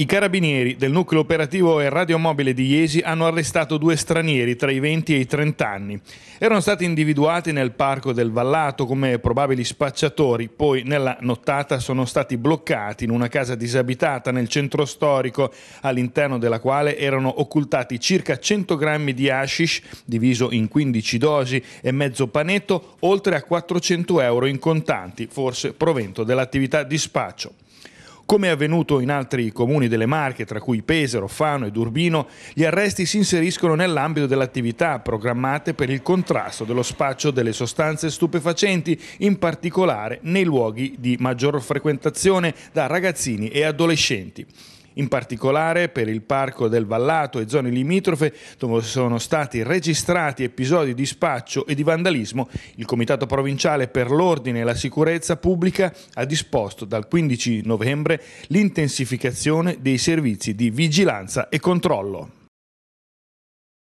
I carabinieri del nucleo operativo e radiomobile di Iesi hanno arrestato due stranieri tra i 20 e i 30 anni. Erano stati individuati nel parco del Vallato come probabili spacciatori, poi nella nottata sono stati bloccati in una casa disabitata nel centro storico, all'interno della quale erano occultati circa 100 grammi di hashish, diviso in 15 dosi e mezzo panetto, oltre a 400 euro in contanti, forse provento dell'attività di spaccio. Come è avvenuto in altri comuni delle Marche, tra cui Pesaro, Fano ed Urbino, gli arresti si inseriscono nell'ambito delle attività programmate per il contrasto dello spaccio delle sostanze stupefacenti, in particolare nei luoghi di maggior frequentazione da ragazzini e adolescenti in particolare per il Parco del Vallato e zone limitrofe dove sono stati registrati episodi di spaccio e di vandalismo, il Comitato Provinciale per l'Ordine e la Sicurezza Pubblica ha disposto dal 15 novembre l'intensificazione dei servizi di vigilanza e controllo.